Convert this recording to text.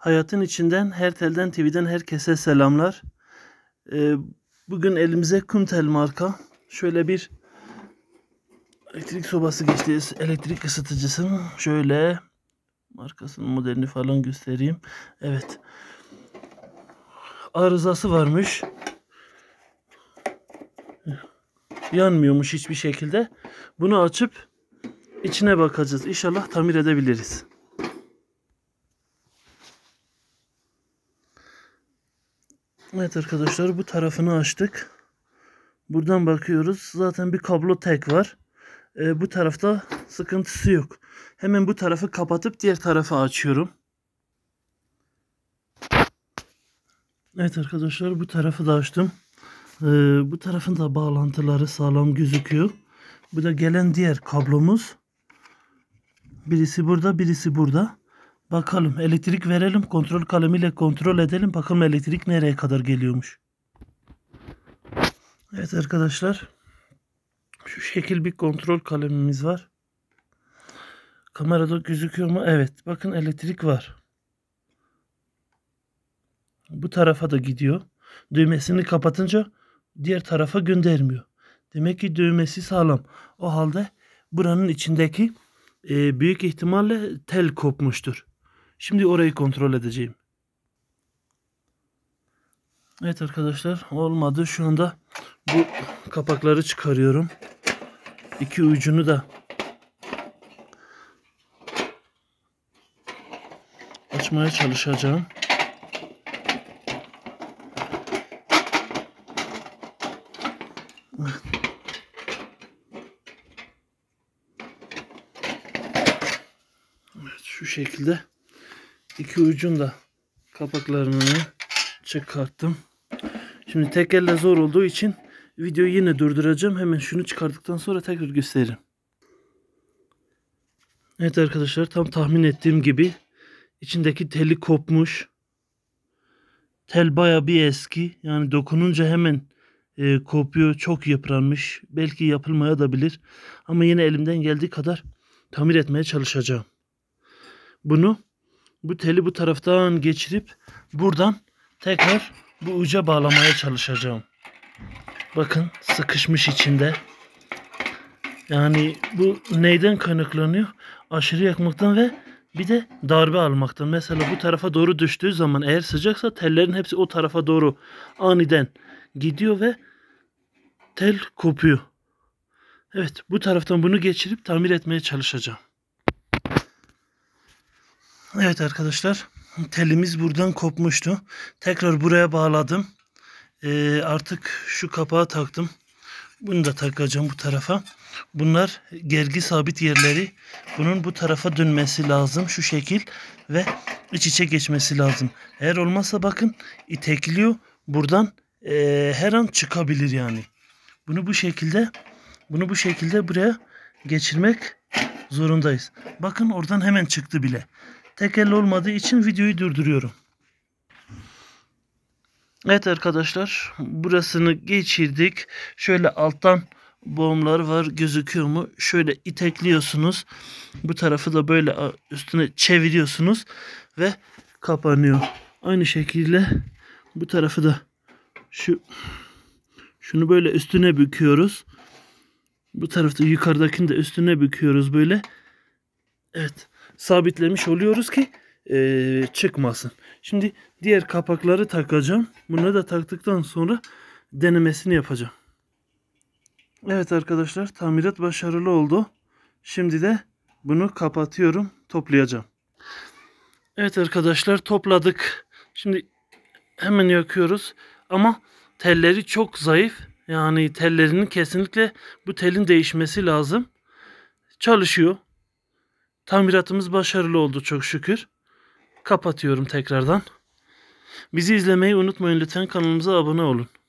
Hayatın içinden her telden TV'den herkese selamlar. Ee, bugün elimize Kumtel marka şöyle bir elektrik sobası geçti. Elektrik ısıtıcısın. şöyle markasının modelini falan göstereyim. Evet. Arızası varmış. Yanmıyormuş hiçbir şekilde. Bunu açıp içine bakacağız. İnşallah tamir edebiliriz. Evet arkadaşlar bu tarafını açtık. Buradan bakıyoruz. Zaten bir kablo tek var. Ee, bu tarafta sıkıntısı yok. Hemen bu tarafı kapatıp diğer tarafı açıyorum. Evet arkadaşlar bu tarafı da açtım. Ee, bu tarafın da bağlantıları sağlam gözüküyor. Bu da gelen diğer kablomuz. Birisi burada birisi burada. Bakalım elektrik verelim kontrol kalemiyle kontrol edelim. Bakalım elektrik nereye kadar geliyormuş. Evet arkadaşlar. Şu şekil bir kontrol kalemimiz var. Kamerada gözüküyor mu? Evet. Bakın elektrik var. Bu tarafa da gidiyor. Düğmesini kapatınca diğer tarafa göndermiyor. Demek ki düğmesi sağlam. O halde buranın içindeki e, büyük ihtimalle tel kopmuştur. Şimdi orayı kontrol edeceğim. Evet arkadaşlar olmadı. Şu anda bu kapakları çıkarıyorum. İki ucunu da açmaya çalışacağım. Evet şu şekilde iki ucunda kapaklarını çıkarttım. Şimdi tek elle zor olduğu için videoyu yine durduracağım. Hemen şunu çıkardıktan sonra tekrar gösteririm. Evet arkadaşlar tam tahmin ettiğim gibi içindeki teli kopmuş. Tel baya bir eski. Yani dokununca hemen e, kopuyor. Çok yıpranmış. Belki yapılmaya da bilir. Ama yine elimden geldiği kadar tamir etmeye çalışacağım. Bunu bu teli bu taraftan geçirip buradan tekrar bu uca bağlamaya çalışacağım. Bakın sıkışmış içinde. Yani bu neyden kaynaklanıyor? Aşırı yakmaktan ve bir de darbe almaktan. Mesela bu tarafa doğru düştüğü zaman eğer sıcaksa tellerin hepsi o tarafa doğru aniden gidiyor ve tel kopuyor. Evet bu taraftan bunu geçirip tamir etmeye çalışacağım. Evet arkadaşlar telimiz buradan kopmuştu. Tekrar buraya bağladım. Ee, artık şu kapağı taktım. Bunu da takacağım bu tarafa. Bunlar gergi sabit yerleri. Bunun bu tarafa dönmesi lazım şu şekil ve iç içe geçmesi lazım. Eğer olmazsa bakın itekliyor. Buradan e, her an çıkabilir yani. Bunu bu şekilde bunu bu şekilde buraya geçirmek zorundayız. Bakın oradan hemen çıktı bile. Tekel olmadığı için videoyu durduruyorum. Evet arkadaşlar burasını geçirdik. Şöyle alttan boğumlar var gözüküyor mu? Şöyle itekliyorsunuz. Bu tarafı da böyle üstüne çeviriyorsunuz ve kapanıyor. Aynı şekilde bu tarafı da şu şunu böyle üstüne büküyoruz. Bu tarafta yukarıdakini de üstüne büküyoruz böyle. Evet. Sabitlemiş oluyoruz ki e, çıkmasın. Şimdi diğer kapakları takacağım. Bunu da taktıktan sonra denemesini yapacağım. Evet arkadaşlar tamirat başarılı oldu. Şimdi de bunu kapatıyorum. Toplayacağım. Evet arkadaşlar topladık. Şimdi hemen yakıyoruz. Ama telleri çok zayıf. Yani tellerinin kesinlikle bu telin değişmesi lazım. Çalışıyor. Tamiratımız başarılı oldu çok şükür. Kapatıyorum tekrardan. Bizi izlemeyi unutmayın lütfen kanalımıza abone olun.